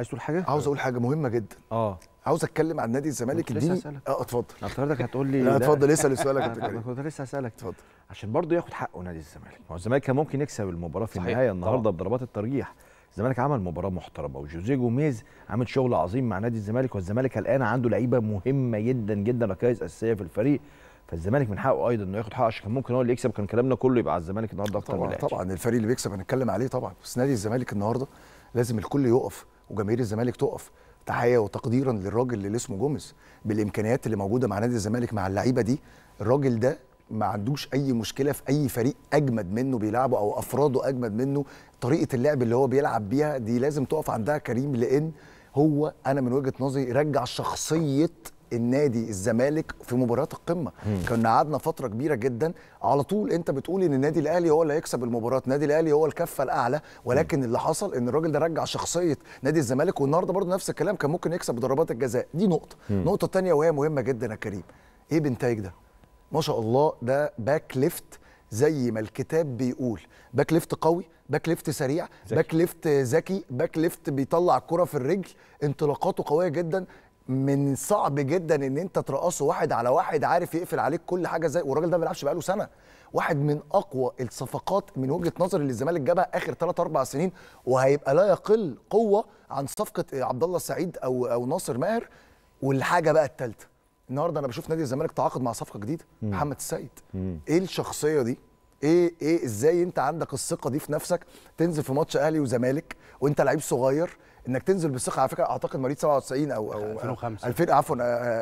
عايز تقول حاجه عاوز اقول حاجه مهمه جدا اه عاوز اتكلم عن نادي الزمالك اديني اه اتفضل افترضك هتقول لي لا اتفضل اسال سؤالك انا كنت لسه هسالك اتفضل عشان برضه ياخد حقه نادي الزمالك هو الزمالك كان ممكن يكسب المباراه في النهايه النهارده بضربات الترجيح الزمالك عمل مباراه محترمه وجوزيه جوميز عامل شغل عظيم مع نادي الزمالك والزمالك الان عنده لعيبه مهمه جدا جدا ركائز اساسيه في الفريق فالزمالك من حقه ايضا انه ياخد حقه عشان كان ممكن هو اللي يكسب كان كلامنا كله يبقى على الزمالك النهارده اكتر طبعا طبعا الفريق اللي بيكسب هنتكلم عليه طبعا بس نادي الزمالك النهارده لازم الكل يقف وجماهير الزمالك تقف تحيه وتقديرا للراجل اللي اسمه جوميز بالامكانيات اللي موجوده مع نادي الزمالك مع اللعيبه دي الراجل ده ما عندوش اي مشكله في اي فريق اجمد منه بيلعبه او افراده اجمد منه طريقه اللعب اللي هو بيلعب بيها دي لازم تقف عندها كريم لان هو انا من وجهه نظري رجع شخصيه النادي الزمالك في مباراه القمه كنا قعدنا فتره كبيره جدا على طول انت بتقول ان النادي الاهلي هو اللي هيكسب المباراه النادي الاهلي هو الكفه الاعلى ولكن مم. اللي حصل ان الراجل ده رجع شخصيه نادي الزمالك والنهارده برضه نفس الكلام كان ممكن يكسب بضربات الجزاء دي نقطه مم. نقطه ثانيه وهي مهمه جدا يا كريم ايه بنتايج ده ما شاء الله ده باك ليفت زي ما الكتاب بيقول باك ليفت قوي باك ليفت سريع زكي. باك ليفت ذكي باك ليفت بيطلع الكره في الرجل انطلاقاته قويه جدا من صعب جدا ان انت ترقصه واحد على واحد عارف يقفل عليك كل حاجه زي والراجل ده ما بيلعبش بقاله سنه واحد من اقوى الصفقات من وجهه نظري اللي الزمالك جابها اخر 3 4 سنين وهيبقى لا يقل قوه عن صفقه عبد الله السعيد او او ناصر ماهر والحاجه بقى الثالثه النهارده انا بشوف نادي الزمالك تعاقد مع صفقه جديده مم. محمد السيد مم. ايه الشخصيه دي ايه ايه ازاي انت عندك الثقه دي في نفسك تنزل في ماتش اهلي وزمالك وانت لعيب صغير انك تنزل بالثقه على فكره اعتقد مواليد 97 او او 2005 2000 عفوا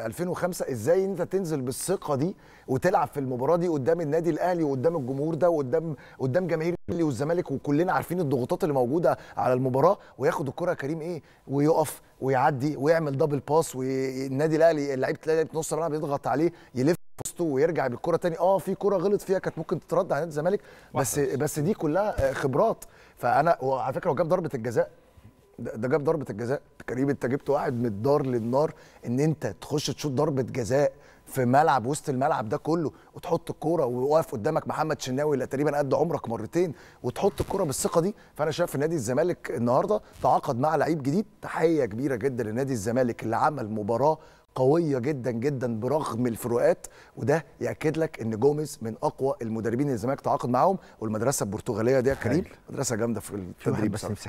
2005 آه، آه، ازاي انت تنزل بالثقه دي وتلعب في المباراه دي قدام النادي الاهلي وقدام الجمهور ده وقدام قدام جماهير الاهلي والزمالك وكلنا عارفين الضغوطات اللي موجوده على المباراه وياخد الكره كريم ايه ويقف ويعدي ويعمل دبل باس والنادي الاهلي لعيبه لعيبه نص الملعب بيضغط عليه يلف وسطه ويرجع بالكره تاني اه في كره غلط فيها كانت ممكن تترد على نادي الزمالك بس بس دي كلها خبرات فانا وعلى فكره وجاب ضربه الجزاء ده جاب ضربه الجزاء كريم انت جبت واحد من الدار للنار ان انت تخش تشوط ضربه جزاء في ملعب وسط الملعب ده كله وتحط الكوره وواقف قدامك محمد شناوي اللي تقريبا قد عمرك مرتين وتحط الكوره بالثقه دي فانا شايف نادي الزمالك النهارده تعاقد مع لعيب جديد تحيه كبيره جدا لنادي الزمالك اللي عمل مباراه قويه جدا جدا برغم الفروقات وده ياكد لك ان جوميز من اقوى المدربين اللي الزمالك تعاقد معاهم والمدرسه البرتغاليه دي يا كريم مدرسه جامده في التدريب بس نفسك